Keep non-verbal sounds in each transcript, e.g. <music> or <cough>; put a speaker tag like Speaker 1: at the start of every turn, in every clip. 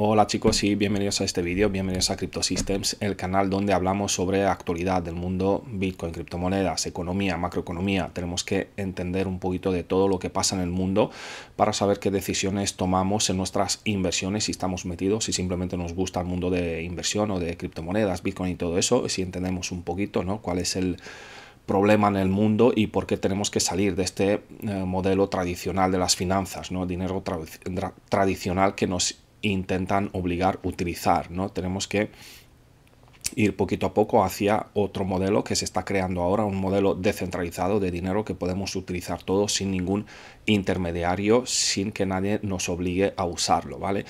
Speaker 1: Hola chicos y bienvenidos a este vídeo, bienvenidos a CryptoSystems, el canal donde hablamos sobre actualidad del mundo Bitcoin, criptomonedas, economía, macroeconomía. Tenemos que entender un poquito de todo lo que pasa en el mundo para saber qué decisiones tomamos en nuestras inversiones, si estamos metidos, si simplemente nos gusta el mundo de inversión o de criptomonedas, Bitcoin y todo eso, si entendemos un poquito ¿no? cuál es el problema en el mundo y por qué tenemos que salir de este eh, modelo tradicional de las finanzas, ¿no? dinero tradicional que nos intentan obligar a utilizar, ¿no? Tenemos que ir poquito a poco hacia otro modelo que se está creando ahora, un modelo descentralizado de dinero que podemos utilizar todos sin ningún intermediario, sin que nadie nos obligue a usarlo, ¿vale?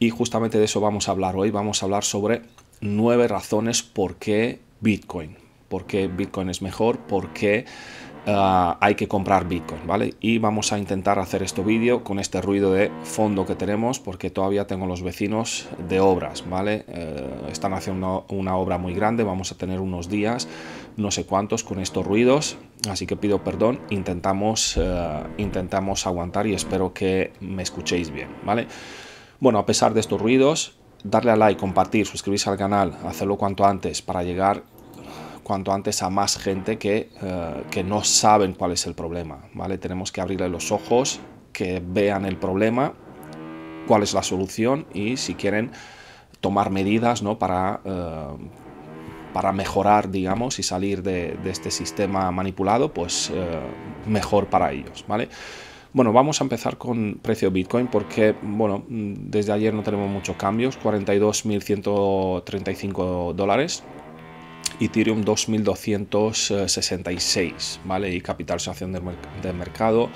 Speaker 1: Y justamente de eso vamos a hablar hoy, vamos a hablar sobre nueve razones por qué Bitcoin, por qué Bitcoin es mejor, por qué Ah, hay que comprar Bitcoin, ¿vale? Y vamos a intentar hacer este vídeo con este ruido de fondo que tenemos porque todavía tengo los vecinos de obras, ¿vale? Eh, están haciendo una, obra muy grande, vamos a tener unos días, no sé cuántos, con estos ruidos, así que pido perdón, intentamos, eh, intentamos aguantar y espero que me escuchéis bien, ¿vale? Bueno, a pesar de estos ruidos, darle a like, compartir, suscribirse al canal, hacerlo cuanto antes para llegar cuanto antes a más gente que, eh, que no saben cuál es el problema, ¿vale? Tenemos que abrirle los ojos, que vean el problema, cuál es la solución y si quieren tomar medidas, ¿no? Para, eh, para mejorar, digamos, y salir de, este sistema manipulado, pues eh, mejor para ellos, ¿vale? Bueno, vamos a empezar con precio Bitcoin porque, bueno, desde ayer no tenemos muchos cambios, 42.135 dólares. Ethereum 2266, ¿vale? Y capitalización del mercado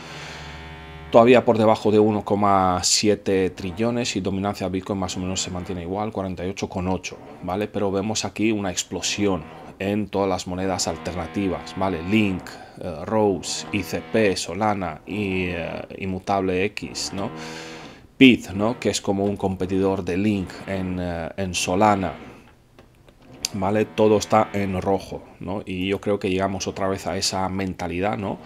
Speaker 1: todavía por debajo de 1,7 trillones y dominancia Bitcoin más o menos se mantiene igual, 48,8, ¿vale? Pero vemos aquí una explosión en todas las monedas alternativas, ¿vale? Link, eh, Rose, ICP, Solana y eh, X, ¿no? PIT, ¿no? Que es como un competidor de Link en, eh, en Solana, ¿vale? Todo está en rojo, ¿no? Y yo creo que llegamos otra vez a esa mentalidad, ¿no?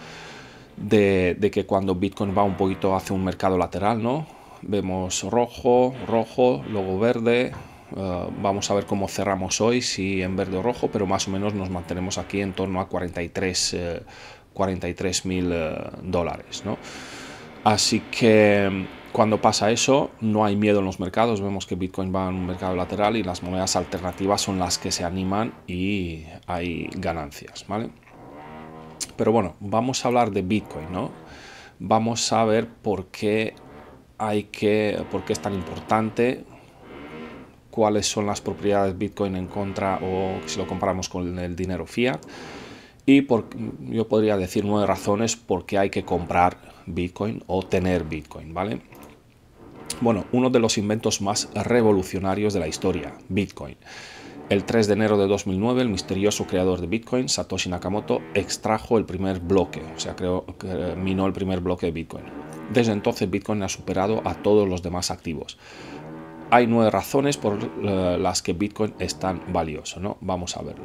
Speaker 1: De, que cuando Bitcoin va un poquito hacia un mercado lateral, ¿no? Vemos rojo, rojo, luego verde. Eh, vamos a ver cómo cerramos hoy, si en verde o rojo, pero más o menos nos mantenemos aquí en torno a 43 43 eh, mil eh, dólares, ¿no? Así que cuando pasa eso, no hay miedo en los mercados. Vemos que Bitcoin va en un mercado lateral y las monedas alternativas son las que se animan y hay ganancias, ¿vale? Pero bueno, vamos a hablar de Bitcoin, ¿no? Vamos a ver por qué hay que, por qué es tan importante, cuáles son las propiedades Bitcoin en contra o si lo comparamos con el dinero fiat. Y yo podría decir nueve razones por qué hay que comprar Bitcoin o tener Bitcoin, ¿vale? bueno, uno de los inventos más revolucionarios de la historia, Bitcoin. El 3 de enero de 2009, el misterioso creador de Bitcoin, Satoshi Nakamoto, extrajo el primer bloque, o sea, creó, minó el primer bloque de Bitcoin. Desde entonces, Bitcoin ha superado a todos los demás activos. Hay nueve razones por eh, las que Bitcoin es tan valioso, ¿no? Vamos a verlo.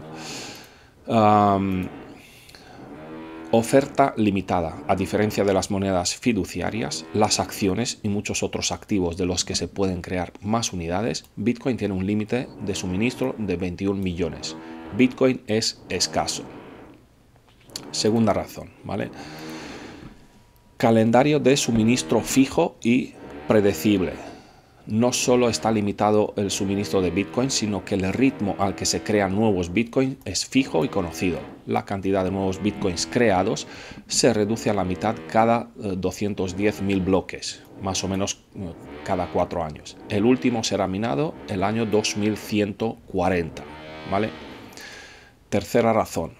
Speaker 1: Oferta limitada. A diferencia de las monedas fiduciarias, las acciones y muchos otros activos de los que se pueden crear más unidades, Bitcoin tiene un límite de suministro de 21 millones. Bitcoin es escaso. Segunda razón, ¿vale? Calendario de suministro fijo y predecible no solo está limitado el suministro de Bitcoin, sino que el ritmo al que se crean nuevos Bitcoins es fijo y conocido. La cantidad de nuevos Bitcoins creados se reduce a la mitad cada 210.000 eh, bloques, más o menos eh, cada cuatro años. El último será minado el año 2140. ¿vale? Tercera razón.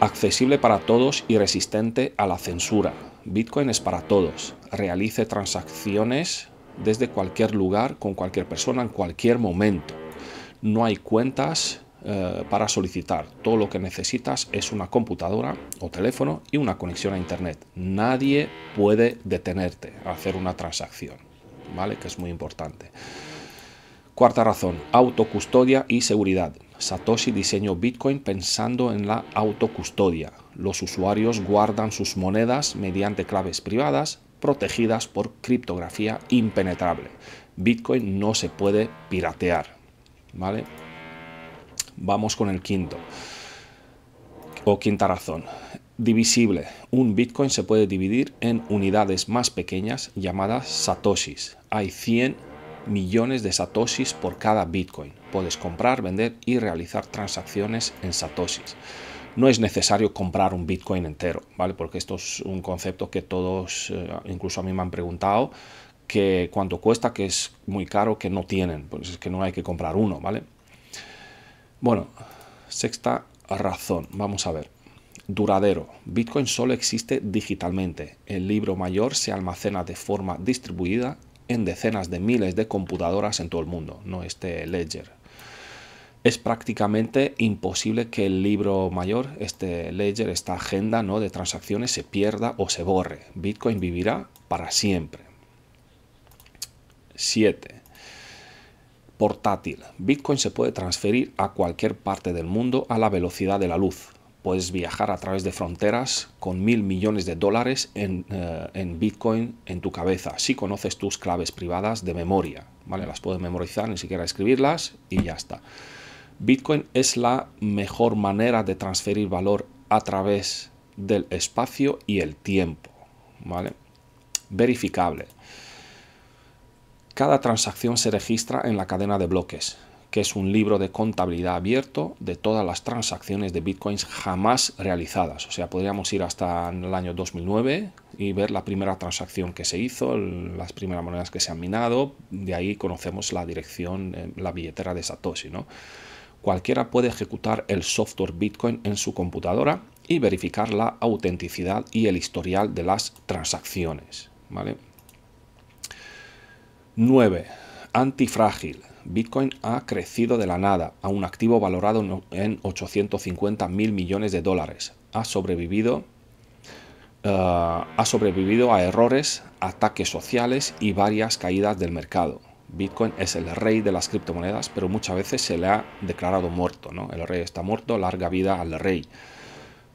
Speaker 1: Accesible para todos y resistente a la censura. Bitcoin es para todos. Realice transacciones desde cualquier lugar, con cualquier persona, en cualquier momento. No hay cuentas eh, para solicitar. Todo lo que necesitas es una computadora o teléfono y una conexión a Internet. Nadie puede detenerte a hacer una transacción, ¿vale? Que es muy importante. Cuarta razón, autocustodia y seguridad. Satoshi diseñó Bitcoin pensando en la autocustodia. Los usuarios guardan sus monedas mediante claves privadas protegidas por criptografía impenetrable. Bitcoin no se puede piratear. ¿Vale? Vamos con el quinto. O quinta razón. Divisible. Un Bitcoin se puede dividir en unidades más pequeñas llamadas satoshis. Hay 100 millones de satoshis por cada Bitcoin. Puedes comprar, vender y realizar transacciones en satoshis no es necesario comprar un Bitcoin entero, ¿vale? Porque esto es un concepto que todos, eh, incluso a mí me han preguntado, que cuánto cuesta, que es muy caro, que no tienen, pues es que no hay que comprar uno, ¿vale? Bueno, sexta razón, vamos a ver. Duradero. Bitcoin solo existe digitalmente. El libro mayor se almacena de forma distribuida en decenas de miles de computadoras en todo el mundo, no este ledger, es prácticamente imposible que el libro mayor, este ledger, esta agenda ¿no? de transacciones se pierda o se borre. Bitcoin vivirá para siempre. 7. Portátil. Bitcoin se puede transferir a cualquier parte del mundo a la velocidad de la luz. Puedes viajar a través de fronteras con mil millones de dólares en, eh, Bitcoin en tu cabeza, si conoces tus claves privadas de memoria. ¿vale? Las puedes memorizar, ni siquiera escribirlas y ya está. Bitcoin es la mejor manera de transferir valor a través del espacio y el tiempo, ¿vale? Verificable. Cada transacción se registra en la cadena de bloques, que es un libro de contabilidad abierto de todas las transacciones de bitcoins jamás realizadas. O sea, podríamos ir hasta el año 2009 y ver la primera transacción que se hizo, las primeras monedas que se han minado. De ahí conocemos la dirección, eh, la billetera de Satoshi, ¿no? cualquiera puede ejecutar el software Bitcoin en su computadora y verificar la autenticidad y el historial de las transacciones. ¿vale? 9. Antifrágil. Bitcoin ha crecido de la nada a un activo valorado en 850 mil millones de dólares. Ha sobrevivido, eh, ha sobrevivido a errores, ataques sociales y varias caídas del mercado. Bitcoin es el rey de las criptomonedas, pero muchas veces se le ha declarado muerto, ¿no? El rey está muerto, larga vida al rey,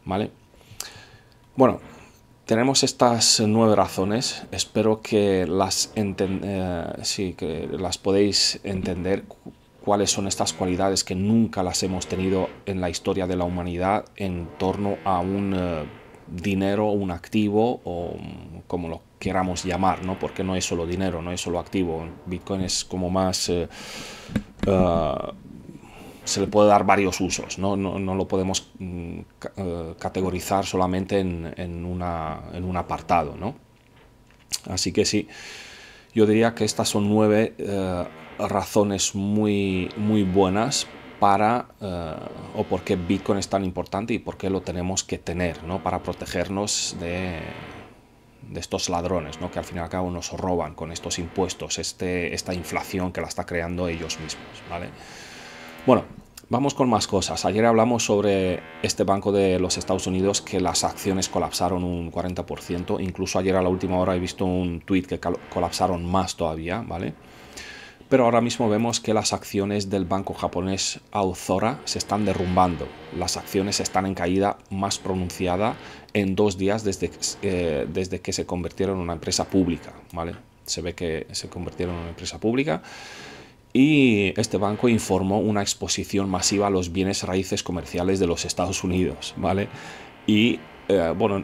Speaker 1: ¿vale? Bueno, tenemos estas nueve razones, espero que las, eh, sí, que las podéis entender cuáles son estas cualidades que nunca las hemos tenido en la historia de la humanidad en torno a un eh, dinero, un activo o como lo queramos llamar, ¿no? Porque no es solo dinero, no es solo activo. Bitcoin es como más... Eh, eh, se le puede dar varios usos, no, lo podemos mm, eh, categorizar solamente en, en, un apartado, ¿no? Así que sí, yo diría que estas son nueve razones muy, muy buenas para o por qué Bitcoin es tan importante y por qué lo tenemos que tener, ¿no? Para protegernos de de estos ladrones, ¿no? que al fin y al cabo nos roban con estos impuestos, este, esta inflación que la está creando ellos mismos. ¿vale? Bueno, vamos con más cosas. Ayer hablamos sobre este banco de los Estados Unidos que las acciones colapsaron un 40%, incluso ayer a la última hora he visto un tweet que colapsaron más todavía, ¿vale? pero ahora mismo vemos que las acciones del banco japonés Auzora se están derrumbando. Las acciones están en caída más pronunciada en dos días desde, eh, desde que se convirtieron en una empresa pública. ¿vale? Se ve que se convirtieron en una empresa pública. Y este banco informó una exposición masiva a los bienes raíces comerciales de los Estados Unidos. ¿vale? Y eh, bueno,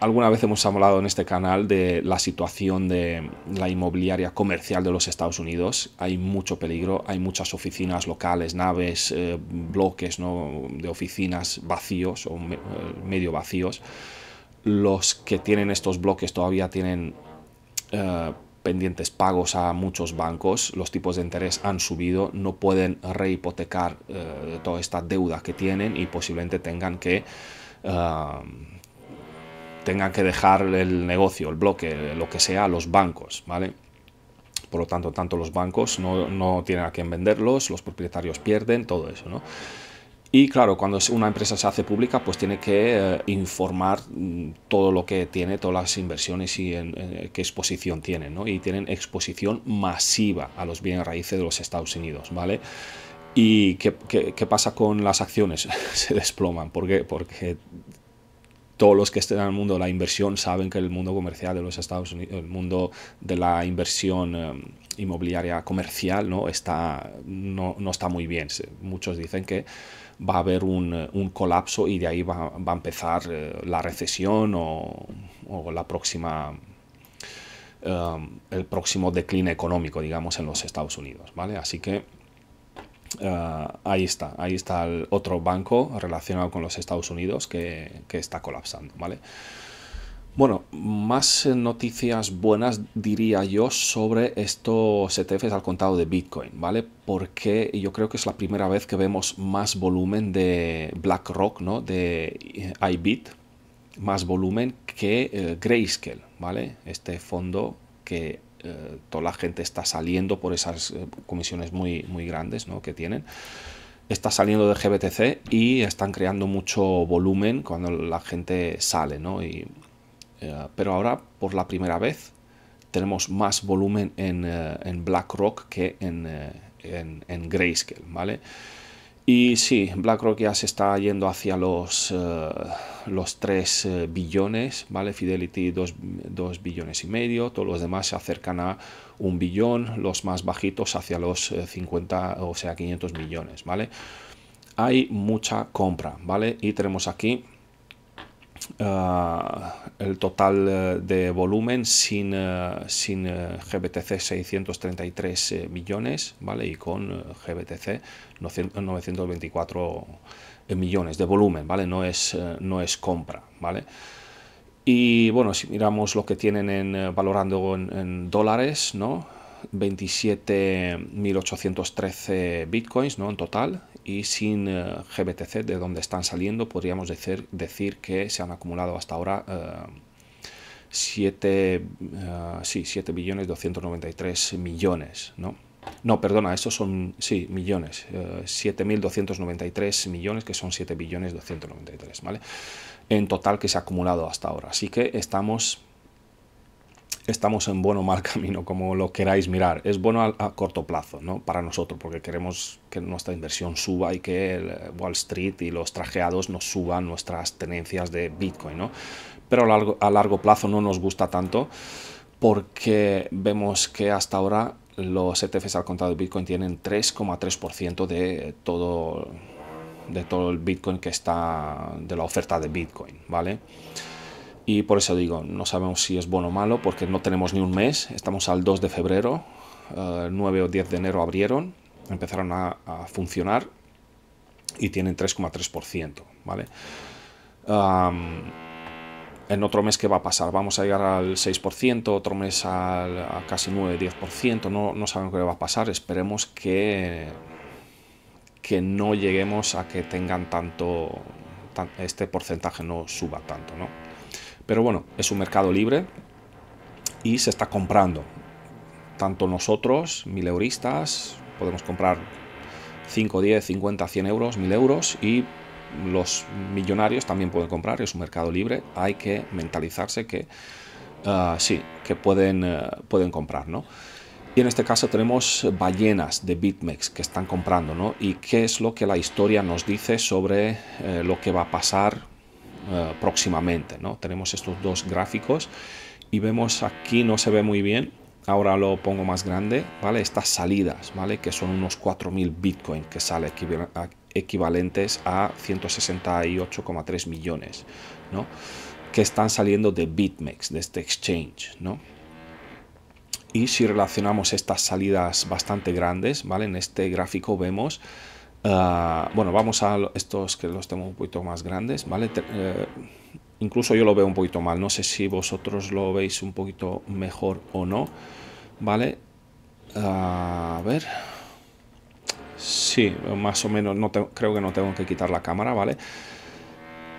Speaker 1: alguna vez hemos hablado en este canal de la situación de la inmobiliaria comercial de los Estados Unidos. Hay mucho peligro, hay muchas oficinas locales, naves, eh, bloques ¿no? de oficinas vacíos o eh, medio vacíos. Los que tienen estos bloques todavía tienen eh, pendientes pagos a muchos bancos, los tipos de interés han subido, no pueden rehipotecar toda esta deuda que tienen y posiblemente tengan que tengan que dejar el negocio, el bloque, lo que sea, los bancos, ¿vale? Por lo tanto, tanto los bancos no, tienen a quién venderlos, los propietarios pierden, todo eso, ¿no? Y claro, cuando una empresa se hace pública, pues tiene que eh, informar mm, todo lo que tiene, todas las inversiones y en, eh, qué exposición tienen, ¿no? Y tienen exposición masiva a los bienes raíces de los Estados Unidos, ¿vale? ¿Y qué, qué pasa con las acciones? <laughs> se desploman. ¿Por qué? Porque todos los que estén en el mundo de la inversión saben que el mundo comercial de los Estados Unidos, el mundo de la inversión eh, inmobiliaria comercial, ¿no? Está, no, está muy bien. Muchos dicen que va a haber un, eh, colapso y de ahí va, a empezar eh, la recesión o, la próxima el próximo declín económico, digamos, en los Estados Unidos, ¿vale? Así que Ah, ahí está, ahí está el otro banco relacionado con los Estados Unidos que, está colapsando, ¿vale? Bueno, más noticias buenas diría yo sobre estos ETFs al contado de Bitcoin, ¿vale? Porque yo creo que es la primera vez que vemos más volumen de BlackRock, ¿no? De iBit, más volumen que eh, Grayscale, ¿vale? Este fondo que eh, toda la gente está saliendo por esas eh, comisiones muy, muy grandes que tienen. Está saliendo de GBTC y están creando mucho volumen cuando la gente sale, Y, eh, pero ahora, por la primera vez, tenemos más volumen en, BlackRock que en, en, en Grayscale, ¿vale? Y sí, BlackRock ya se está yendo hacia los, eh, los 3 eh, billones, ¿vale? Fidelity 2, billones y medio, todos los demás se acercan a un billón, los más bajitos hacia los 50, eh, o sea, 500 millones, ¿vale? Hay mucha compra, ¿vale? Y tenemos aquí eh, el total eh, de volumen sin, eh, sin GBTC 633 millones, ¿vale? Y con GBTC 924 millones de volumen, ¿vale? No es, no es compra, ¿vale? Y bueno, si miramos lo que tienen en, valorando en, dólares, ¿no? 27.813 bitcoins, ¿no? En total, y sin eh, GBTC de dónde están saliendo, podríamos decir, decir que se han acumulado hasta ahora 7, eh, eh, sí, 293 millones, ¿no? No, perdona, esos son, sí, millones, 7.293 millones, que son 7 ¿vale? En total que se ha acumulado hasta ahora. Así que estamos estamos en bueno o mal <laughs> camino, como lo queráis mirar. Es bueno a, corto plazo, ¿no? Para nosotros, porque queremos que nuestra inversión suba y que eh, Wall Street y los trajeados nos suban nuestras tenencias de Bitcoin, ¿no? Pero a largo, a largo plazo no nos gusta tanto porque vemos que hasta ahora los ETFs al contado de Bitcoin tienen 3,3% de todo de todo el Bitcoin que está de la oferta de Bitcoin, ¿vale? Y por eso digo, no sabemos si es bueno o malo, porque no tenemos ni un mes. Estamos al 2 de febrero, 9 eh, o 10 de enero abrieron, empezaron a, funcionar y tienen 3,3%. ¿vale? en otro mes, ¿qué va a pasar? Vamos a llegar al 6%, otro mes al, a casi 9-10%. No, no sabemos qué va a pasar. Esperemos que, que no lleguemos a que tengan tanto, este porcentaje no suba tanto, ¿no? Pero bueno, es un mercado libre y se está comprando. Tanto nosotros, mil euristas, podemos comprar 5, 10, 50, 100 euros, 1000 euros y los millonarios también pueden comprar, es un mercado libre, hay que mentalizarse que ah, sí, que pueden, eh, pueden comprar, ¿no? Y en este caso tenemos ballenas de BitMEX que están comprando, ¿no? Y qué es lo que la historia nos dice sobre eh, lo que va a pasar eh, próximamente. ¿no? Tenemos estos dos gráficos y vemos aquí, no se ve muy bien, ahora lo pongo más grande, ¿vale? Estas salidas, ¿vale? Que son unos 4.000 Bitcoin que sale equivalentes a 168,3 millones, ¿no? Que están saliendo de BitMEX, de este exchange, ¿no? Y si relacionamos estas salidas bastante grandes, ¿vale? En este gráfico vemos Ah, bueno, vamos a estos que los tengo un poquito más grandes, ¿vale? Eh, incluso yo lo veo un poquito mal, no sé si vosotros lo veis un poquito mejor o no, ¿vale? Ah, a ver... Sí, más o menos, no creo que no tengo que quitar la cámara, ¿vale?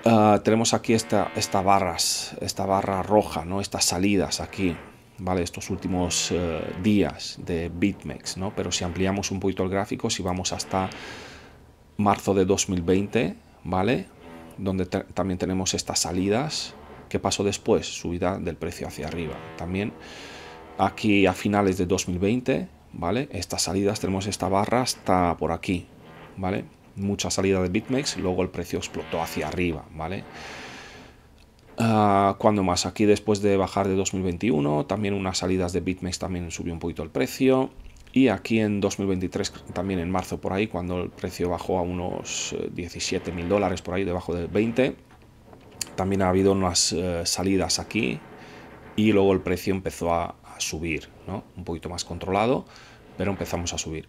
Speaker 1: Ah, tenemos aquí esta, esta, barras, esta barra roja, ¿no? Estas salidas aquí, ¿vale? Estos últimos eh, días de BitMEX, ¿no? Pero si ampliamos un poquito el gráfico, si vamos hasta marzo de 2020, ¿vale? Donde también tenemos estas salidas. ¿Qué pasó después? Subida del precio hacia arriba. También aquí a finales de 2020, ¿vale? Estas salidas, tenemos esta barra hasta por aquí, ¿vale? Mucha salida de BitMEX, luego el precio explotó hacia arriba, ¿vale? Ah, ¿Cuándo cuando más? Aquí después de bajar de 2021, también unas salidas de BitMEX también subió un poquito el precio. Y aquí en 2023, también en marzo por ahí, cuando el precio bajó a unos 17 eh, mil dólares por ahí, debajo del 20, también ha habido unas eh, salidas aquí y luego el precio empezó a, subir, ¿no? un poquito más controlado, pero empezamos a subir.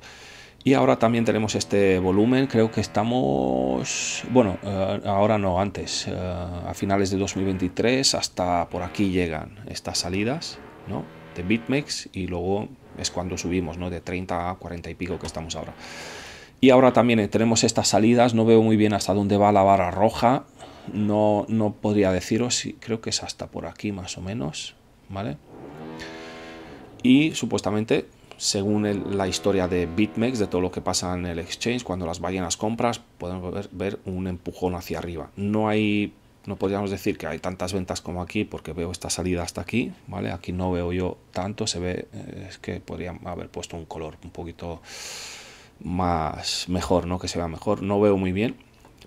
Speaker 1: Y ahora también tenemos este volumen, creo que estamos, bueno, eh, ahora no, antes, a finales de 2023 hasta por aquí llegan estas salidas, ¿no? De BitMEX y luego es cuando subimos, ¿no? De 30 a 40 y pico que estamos ahora. Y ahora también eh, tenemos estas salidas, no veo muy bien hasta dónde va la barra roja, no, no podría deciros, creo que es hasta por aquí más o menos, ¿vale? Y supuestamente, según la historia de BitMEX, de todo lo que pasa en el exchange, cuando las ballenas compras, podemos ver un empujón hacia arriba. No hay no podríamos decir que hay tantas ventas como aquí porque veo esta salida hasta aquí, ¿vale? Aquí no veo yo tanto, se ve, eh, es que podrían haber puesto un color un poquito más mejor, ¿no? Que se vea mejor, no veo muy bien,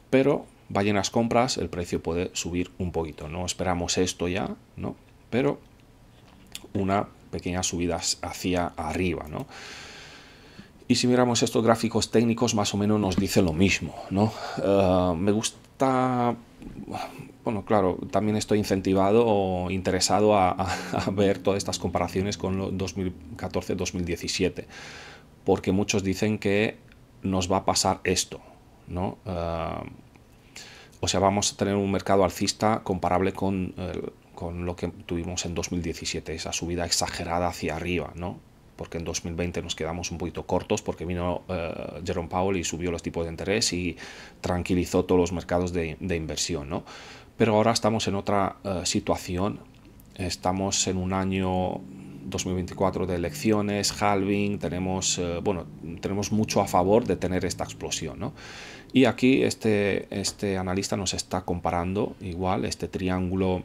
Speaker 1: pero vayan las compras, el precio puede subir un poquito, no esperamos esto ya, ¿no? Pero una pequeña subida hacia arriba, ¿no? Y si miramos estos gráficos técnicos, más o menos nos dice lo mismo, ¿no? Eh, me gusta bueno, claro, también estoy incentivado o interesado a, ver todas estas comparaciones con 2014-2017, porque muchos dicen que nos va a pasar esto, ¿no? Ah, o sea, vamos a tener un mercado alcista comparable con, lo que tuvimos en 2017, esa subida exagerada hacia arriba, ¿no? Porque en 2020 nos quedamos un poquito cortos porque vino eh, Jerome Powell y subió los tipos de interés y tranquilizó todos los mercados de, de inversión, ¿no? Pero ahora estamos en otra eh, situación. Estamos en un año 2024 de elecciones, halving, tenemos, eh, bueno, tenemos mucho a favor de tener esta explosión. Y aquí este, este analista nos está comparando igual este triángulo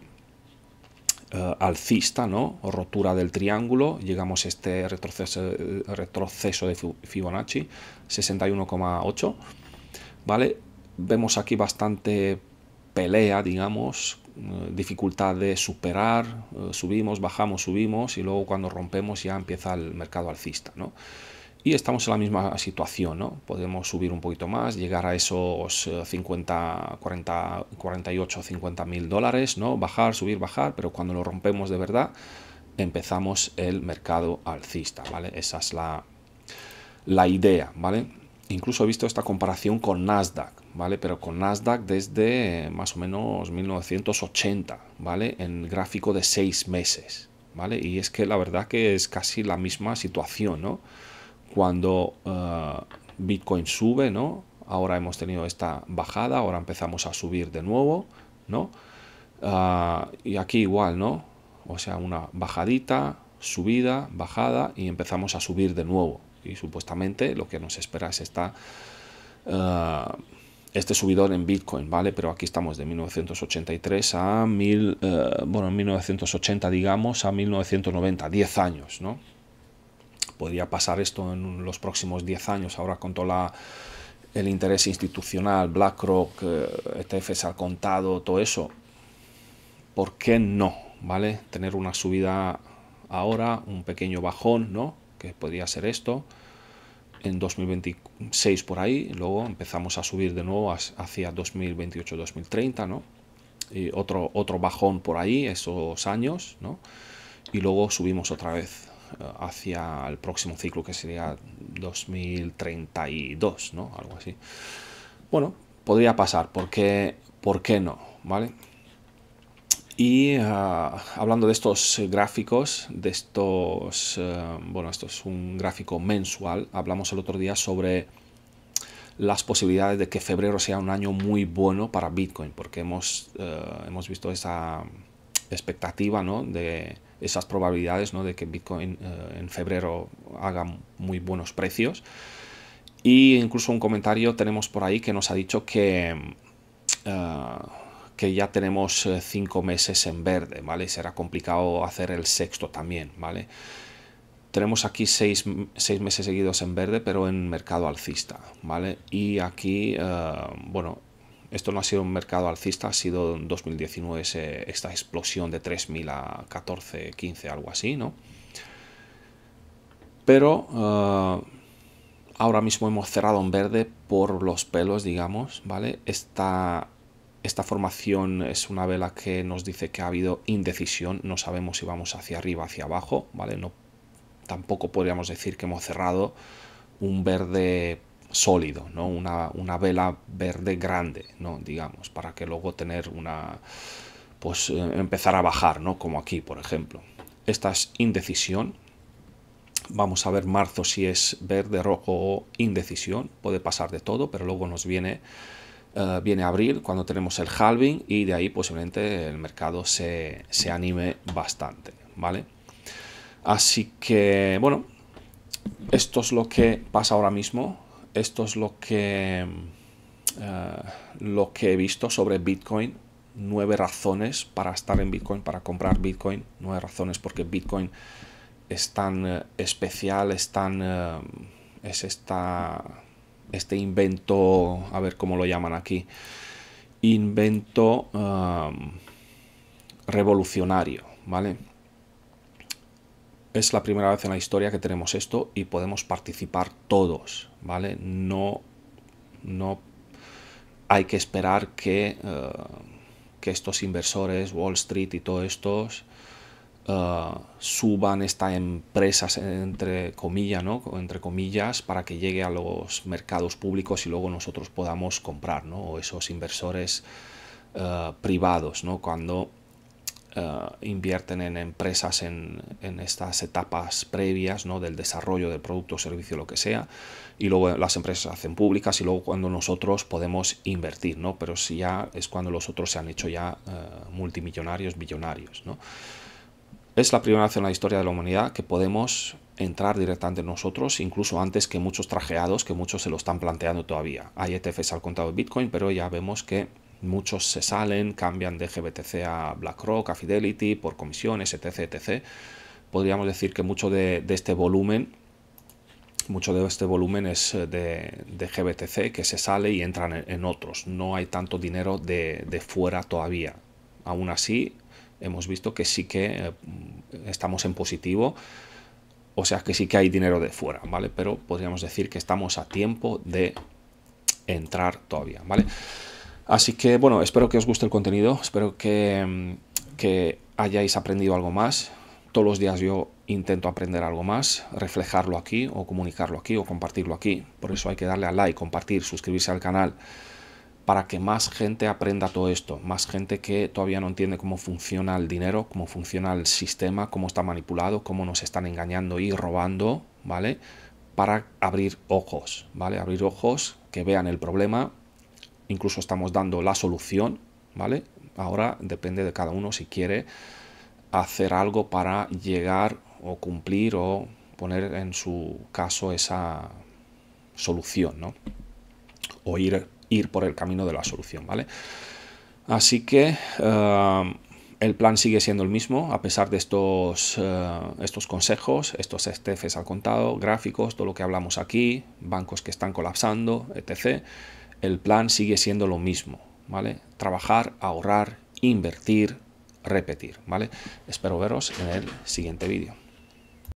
Speaker 1: eh, alcista, ¿no? rotura del triángulo, llegamos a este retroceso, retroceso de Fibonacci, 61,8, ¿vale? Vemos aquí bastante pelea, digamos, eh, dificultad de superar, eh, subimos, bajamos, subimos y luego cuando rompemos ya empieza el mercado alcista, ¿no? Y estamos en la misma situación, ¿no? Podemos subir un poquito más, llegar a esos 50, 40, 48, 50 mil dólares, ¿no? Bajar, subir, bajar, pero cuando lo rompemos de verdad, empezamos el mercado alcista, ¿vale? Esa es la, la idea, ¿vale? incluso he visto esta comparación con Nasdaq, ¿vale? Pero con Nasdaq desde eh, más o menos 1980, ¿vale? En gráfico de seis meses, ¿vale? Y es que la verdad que es casi la misma situación, ¿no? Cuando eh, Bitcoin sube, ¿no? Ahora hemos tenido esta bajada, ahora empezamos a subir de nuevo, ¿no? Eh, y aquí igual, ¿no? O sea, una bajadita, subida, bajada y empezamos a subir de nuevo, y supuestamente lo que nos espera es esta, eh, este subidor en Bitcoin, ¿vale? Pero aquí estamos de 1983 a mil, eh, bueno bueno, 1980 digamos, a 1990, 10 años, ¿no? Podría pasar esto en los próximos 10 años, ahora con toda el interés institucional, BlackRock, ETFs eh, e al contado, todo eso. ¿Por qué no? ¿Vale? Tener una subida ahora, un pequeño bajón, ¿no? que podría ser esto, en 2026 por ahí, luego empezamos a subir de nuevo hacia 2028-2030, ¿no? Y otro, otro bajón por ahí, esos años, ¿no? Y luego subimos otra vez eh, hacia el próximo ciclo que sería 2032, ¿no? Algo así. Bueno, podría pasar, porque ¿por qué no? ¿Vale? Y ah, hablando de estos eh, gráficos, de estos, eh, bueno, esto es un gráfico mensual, hablamos el otro día sobre las posibilidades de que febrero sea un año muy bueno para Bitcoin, porque hemos, eh, hemos visto esa expectativa ¿no? de esas probabilidades ¿no? de que Bitcoin en febrero haga muy buenos precios. Y incluso un comentario tenemos por ahí que nos ha dicho que que ya tenemos eh, cinco meses en verde, ¿vale? Será complicado hacer el sexto también, ¿vale? Tenemos aquí seis, meses seguidos en verde, pero en mercado alcista, ¿vale? Y aquí, eh, bueno, esto no ha sido un mercado alcista, ha sido en 2019 esta explosión de 3.000 a 14, 15, algo así, ¿no? Pero eh, ahora mismo hemos cerrado en verde por los pelos, digamos, ¿vale? Esta esta formación es una vela que nos dice que ha habido indecisión, no sabemos si vamos hacia arriba, hacia abajo, ¿vale? No, tampoco podríamos decir que hemos cerrado un verde sólido, ¿no? Una, una vela verde grande, ¿no? Digamos, para que luego tener una... pues eh, empezar a bajar, ¿no? Como aquí, por ejemplo. Esta es indecisión, Vamos a ver marzo si es verde, rojo o indecisión. Puede pasar de todo, pero luego nos viene eh, viene abril, cuando tenemos el halving, y de ahí posiblemente el mercado se, se anime bastante, ¿vale? Así que, bueno, esto es lo que pasa ahora mismo, esto es lo que, eh, lo que he visto sobre Bitcoin, nueve razones para estar en Bitcoin, para comprar Bitcoin, nueve razones porque Bitcoin es tan eh, especial, es tan... es esta este invento, a ver cómo lo llaman aquí, invento revolucionario, ¿vale? Es la primera vez en la historia que tenemos esto y podemos participar todos, ¿vale? No, no hay que esperar que, eh, que estos inversores, Wall Street y todos estos, eh, suban estas empresas entre comillas, entre comillas, para que llegue a los mercados públicos y luego nosotros podamos comprar, o esos inversores eh, privados, ¿no? cuando eh, invierten en empresas en, estas etapas previas ¿no? del desarrollo del producto o servicio, lo que sea, y luego las empresas hacen públicas y luego cuando nosotros podemos invertir, ¿no? pero si ya es cuando los otros se han hecho ya multimillonarios, billonarios. ¿no? Es la primera vez en la historia de la humanidad que podemos entrar directamente nosotros, incluso antes que muchos trajeados, que muchos se lo están planteando todavía. Hay ETFs al contado de Bitcoin, pero ya vemos que muchos se salen, cambian de GBTC a BlackRock, a Fidelity, por comisiones, etc. Podríamos decir que mucho de, este volumen mucho de este volumen es eh, de, GBTC que se sale y entran en, otros. No hay tanto dinero de, de, fuera todavía. Aún así, hemos visto que sí que eh, estamos en positivo, o sea que sí que hay dinero de fuera, ¿vale? Pero podríamos decir que estamos a tiempo de entrar todavía, ¿vale? Así que bueno, espero que os guste el contenido, espero que, mm, que hayáis aprendido algo más. Todos los días yo intento aprender algo más, reflejarlo aquí o comunicarlo aquí o compartirlo aquí. Por eso hay que darle a like, compartir, suscribirse al canal para que más gente aprenda todo esto, más gente que todavía no entiende cómo funciona el dinero, cómo funciona el sistema, cómo está manipulado, cómo nos están engañando y robando, ¿vale? Para abrir ojos, ¿vale? Abrir ojos, que vean el problema, incluso estamos dando la solución, ¿vale? Ahora depende de cada uno si quiere hacer algo para llegar o cumplir o poner en su caso esa solución, ¿no? O ir ir por el camino de la solución, ¿vale? Así que eh, el plan sigue siendo el mismo, a pesar de estos, eh, estos consejos, estos STFs al contado, gráficos, todo lo que hablamos aquí, bancos que están colapsando, etc. El plan sigue siendo lo mismo, ¿vale? Trabajar, ahorrar, invertir, repetir, ¿vale? Espero veros en el siguiente vídeo.